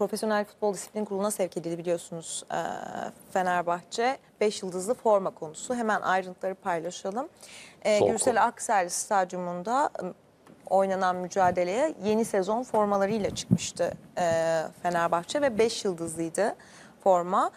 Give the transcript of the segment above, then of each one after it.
Profesyonel Futbol Disiplin Kurulu'na sevk edildi biliyorsunuz e, Fenerbahçe. Beş yıldızlı forma konusu. Hemen ayrıntıları paylaşalım. E, Son Gürsel Aksel Stadyumunda ıı, oynanan mücadeleye yeni sezon formalarıyla çıkmıştı e, Fenerbahçe ve beş yıldızlıydı forma.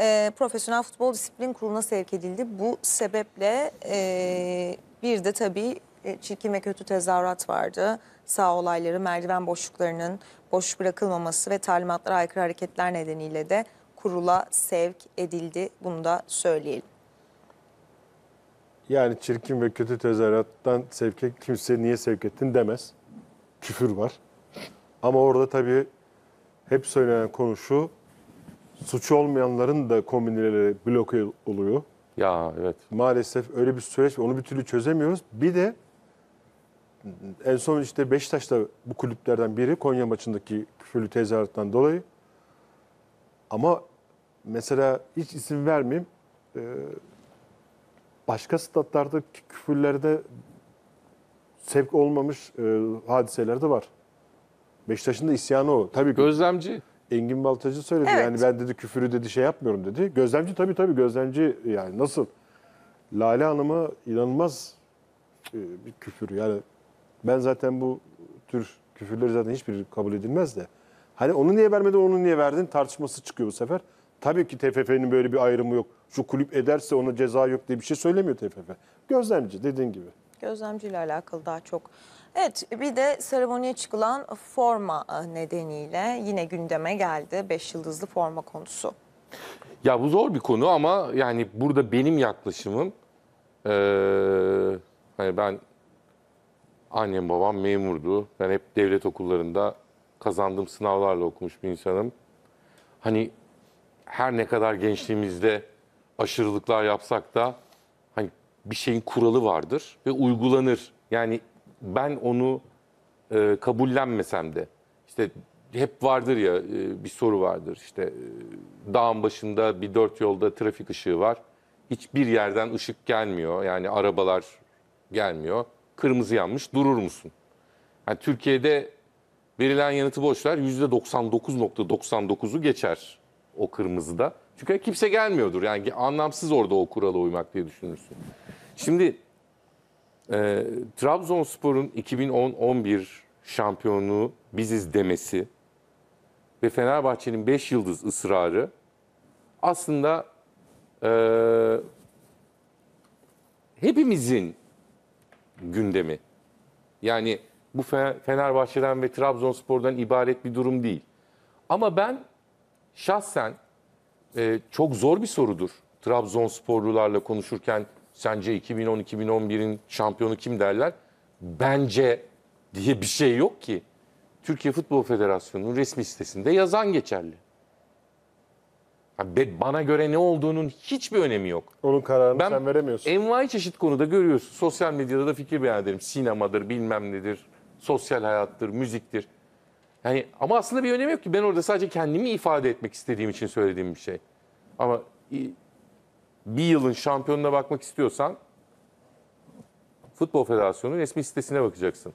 E, Profesyonel Futbol Disiplin Kurulu'na sevk edildi. Bu sebeple e, bir de tabii e, çirkin ve kötü tezahürat vardı. Sağ olayları, merdiven boşluklarının boş bırakılmaması ve talimatlara aykırı hareketler nedeniyle de kurula sevk edildi. Bunu da söyleyelim. Yani çirkin ve kötü tezahürattan sevk sevke kimse niye sevk ettin demez. Küfür var. Ama orada tabii hep söylenen konu şu. Suçu olmayanların da kombineleri bloke oluyor. Ya evet. Maalesef öyle bir süreç onu bir türlü çözemiyoruz. Bir de en son işte Beşiktaş'ta bu kulüplerden biri Konya maçındaki küfürlü tezahürattan dolayı. Ama mesela hiç isim vermeyeyim. Ee, başka statlardaki küfürlerde sevk olmamış e, hadiseler de var. Beşiktaş'ın da isyanı o. Tabii Gözlemci. Engin Baltacı söyledi evet. yani ben dedi küfürü dedi şey yapmıyorum dedi. Gözlemci tabii tabii gözlemci yani nasıl? Lale Hanım'a inanılmaz e, bir küfür yani ben zaten bu tür küfürleri zaten hiçbir kabul edilmez de. Hani onu niye vermedin, onu niye verdin tartışması çıkıyor bu sefer. Tabii ki TFF'nin böyle bir ayrımı yok. Şu kulüp ederse ona ceza yok diye bir şey söylemiyor TFF. Gözlemci dediğin gibi. Gözlemciyle alakalı daha çok. Evet bir de seremoniye çıkılan forma e, nedeniyle yine gündeme geldi. Beş yıldızlı forma konusu. Ya bu zor bir konu ama yani burada benim yaklaşımım ee, hani ben Annem babam memurdu. Ben hep devlet okullarında kazandığım sınavlarla okumuş bir insanım. Hani her ne kadar gençliğimizde aşırılıklar yapsak da hani bir şeyin kuralı vardır ve uygulanır. Yani ben onu e, kabullenmesem de işte hep vardır ya e, bir soru vardır işte e, dağın başında bir dört yolda trafik ışığı var. Hiçbir yerden ışık gelmiyor yani arabalar gelmiyor kırmızı yanmış durur musun? Yani Türkiye'de verilen yanıtı boşver %99.99'u geçer o kırmızıda. Çünkü kimse gelmiyordur. Yani anlamsız orada o kurala uymak diye düşünürsün. Şimdi e, Trabzonspor'un 2010-11 şampiyonluğu biziz demesi ve Fenerbahçe'nin 5 yıldız ısrarı aslında e, hepimizin gündemi. Yani bu Fenerbahçe'den ve Trabzonspor'dan ibaret bir durum değil. Ama ben şahsen e, çok zor bir sorudur. Trabzonsporlularla konuşurken sence 2010-2011'in şampiyonu kim derler? Bence diye bir şey yok ki. Türkiye Futbol Federasyonu'nun resmi sitesinde yazan geçerli. Bana göre ne olduğunun hiçbir önemi yok. Onun kararını ben sen veremiyorsun. Envai çeşit konuda görüyorsun. Sosyal medyada da fikir beyan ederim. Sinemadır, bilmem nedir, sosyal hayattır, müziktir. Yani ama aslında bir önemi yok ki. Ben orada sadece kendimi ifade etmek istediğim için söylediğim bir şey. Ama bir yılın şampiyonuna bakmak istiyorsan Futbol Federasyonu'nun resmi sitesine bakacaksın.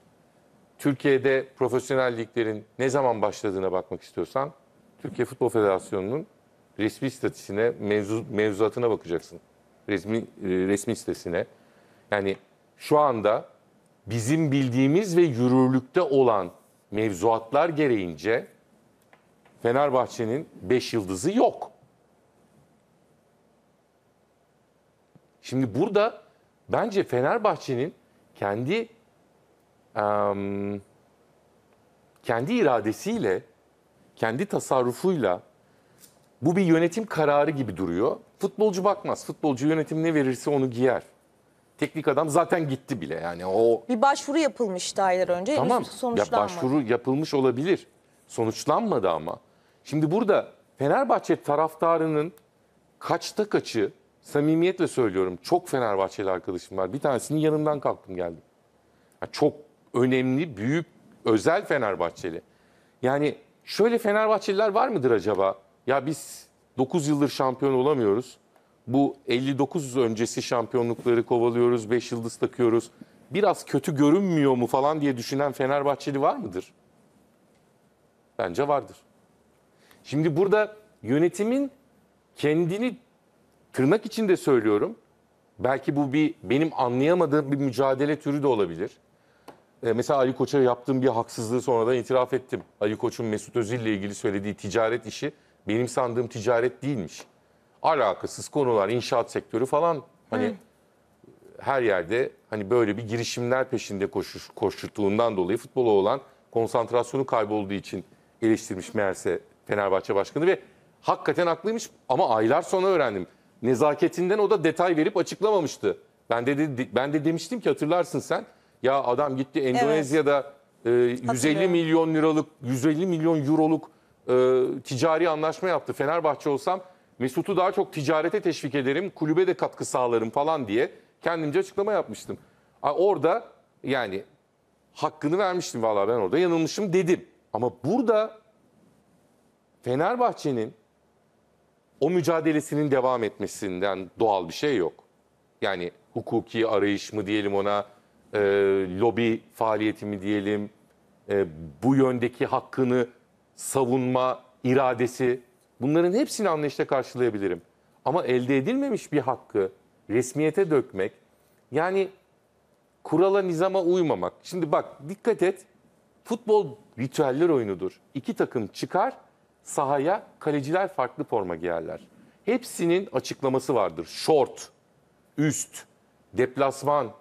Türkiye'de profesyonel liglerin ne zaman başladığına bakmak istiyorsan Türkiye Futbol Federasyonu'nun resmi statüsüne, mevzu, mevzuatına bakacaksın. Resmi, e, resmi sitesine. Yani şu anda bizim bildiğimiz ve yürürlükte olan mevzuatlar gereğince Fenerbahçe'nin 5 yıldızı yok. Şimdi burada bence Fenerbahçe'nin kendi kendi iradesiyle, kendi tasarrufuyla bu bir yönetim kararı gibi duruyor. Futbolcu bakmaz. Futbolcu yönetim ne verirse onu giyer. Teknik adam zaten gitti bile yani o. Bir başvuru yapılmış aylar önce. Tamam. Ya başvuru yapılmış olabilir. Sonuçlanmadı ama. Şimdi burada Fenerbahçe taraftarının kaçta kaçı samimiyetle söylüyorum çok Fenerbahçeli arkadaşım var. Bir tanesinin yanından kalktım geldim. Yani çok önemli, büyük, özel Fenerbahçeli. Yani şöyle Fenerbahçeliler var mıdır acaba? Ya biz 9 yıldır şampiyon olamıyoruz. Bu 59 öncesi şampiyonlukları kovalıyoruz, 5 yıldız takıyoruz. Biraz kötü görünmüyor mu falan diye düşünen Fenerbahçeli var mıdır? Bence vardır. Şimdi burada yönetimin kendini tırnak içinde söylüyorum. Belki bu bir benim anlayamadığım bir mücadele türü de olabilir. E, mesela Ali Koç'a yaptığım bir haksızlığı sonradan itiraf ettim. Ali Koç'un Mesut Özil ile ilgili söylediği ticaret işi benim sandığım ticaret değilmiş. Alakasız konular, inşaat sektörü falan hani Hı. her yerde hani böyle bir girişimler peşinde koşuş, koşturduğundan dolayı futbola olan konsantrasyonu kaybolduğu için eleştirmiş meğerse Fenerbahçe Başkanı ve hakikaten haklıymış ama aylar sonra öğrendim. Nezaketinden o da detay verip açıklamamıştı. Ben de, de ben de demiştim ki hatırlarsın sen. Ya adam gitti Endonezya'da evet. e, 150 milyon liralık, 150 milyon euroluk e, ticari anlaşma yaptı. Fenerbahçe olsam Mesut'u daha çok ticarete teşvik ederim, kulübe de katkı sağlarım falan diye kendimce açıklama yapmıştım. Orada yani hakkını vermiştim valla ben orada yanılmışım dedim. Ama burada Fenerbahçe'nin o mücadelesinin devam etmesinden doğal bir şey yok. Yani hukuki arayış mı diyelim ona, e, lobi faaliyeti mi diyelim, e, bu yöndeki hakkını savunma iradesi bunların hepsini anlayışla karşılayabilirim. Ama elde edilmemiş bir hakkı resmiyete dökmek yani kurala nizama uymamak. Şimdi bak dikkat et futbol ritüeller oyunudur. İki takım çıkar sahaya kaleciler farklı forma giyerler. Hepsinin açıklaması vardır. Short, üst, deplasman,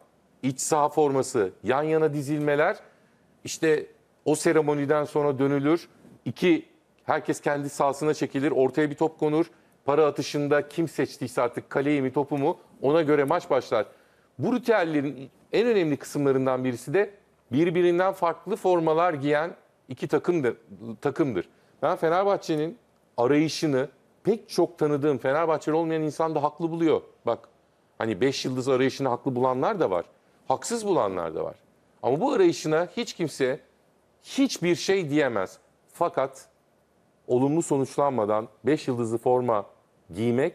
iç saha forması, yan yana dizilmeler. İşte o seremoniden sonra dönülür. İki, herkes kendi sahasına çekilir, ortaya bir top konur. Para atışında kim seçtiyse artık kaleyi mi topu mu ona göre maç başlar. Bu ritüellerin en önemli kısımlarından birisi de birbirinden farklı formalar giyen iki takımdır. takımdır. Ben Fenerbahçe'nin arayışını pek çok tanıdığım Fenerbahçeli olmayan insan da haklı buluyor. Bak hani 5 yıldız arayışını haklı bulanlar da var. Haksız bulanlar da var. Ama bu arayışına hiç kimse hiçbir şey diyemez. Fakat olumlu sonuçlanmadan 5 yıldızlı forma giymek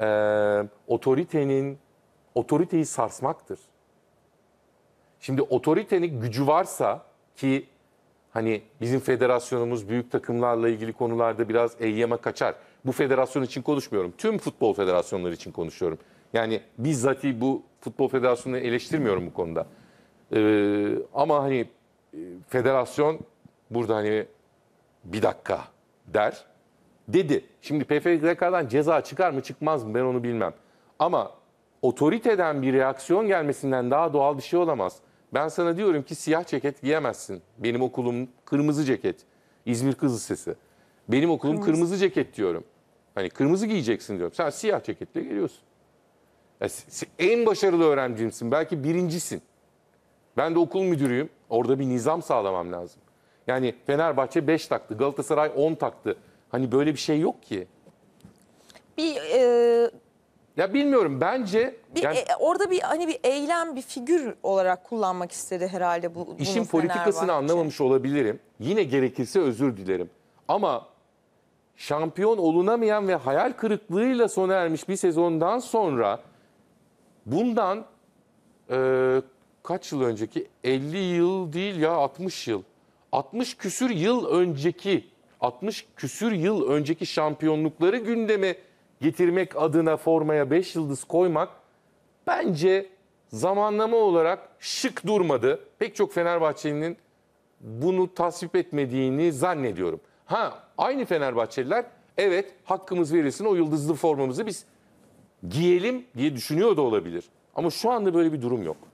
e, otoritenin otoriteyi sarsmaktır. Şimdi otoritenin gücü varsa ki hani bizim federasyonumuz büyük takımlarla ilgili konularda biraz eyyeme kaçar. Bu federasyon için konuşmuyorum. Tüm futbol federasyonları için konuşuyorum. Yani bizzati bu futbol federasyonunu eleştirmiyorum bu konuda. Ee, ama hani federasyon Burada hani bir dakika der. Dedi. Şimdi PFK'dan ceza çıkar mı çıkmaz mı ben onu bilmem. Ama otoriteden bir reaksiyon gelmesinden daha doğal bir şey olamaz. Ben sana diyorum ki siyah ceket giyemezsin. Benim okulum kırmızı ceket. İzmir Kız Lisesi. Benim okulum kırmızı, kırmızı ceket diyorum. Hani kırmızı giyeceksin diyorum. Sen siyah ceketle geliyorsun. Ya, en başarılı öğrencimsin. Belki birincisin. Ben de okul müdürüyüm. Orada bir nizam sağlamam lazım. Yani Fenerbahçe 5 taktı, Galatasaray 10 taktı. Hani böyle bir şey yok ki. Bir e, ya bilmiyorum bence bir, yani, e, orada bir hani bir eylem bir figür olarak kullanmak istedi herhalde bu. İşin politikasını anlamamış olabilirim. Yine gerekirse özür dilerim. Ama şampiyon olunamayan ve hayal kırıklığıyla sona ermiş bir sezondan sonra bundan e, kaç yıl önceki 50 yıl değil ya 60 yıl 60 küsür yıl önceki 60 küsür yıl önceki şampiyonlukları gündeme getirmek adına formaya 5 yıldız koymak bence zamanlama olarak şık durmadı. Pek çok Fenerbahçeli'nin bunu tasvip etmediğini zannediyorum. Ha aynı Fenerbahçeliler evet hakkımız verilsin o yıldızlı formamızı biz giyelim diye düşünüyor da olabilir. Ama şu anda böyle bir durum yok.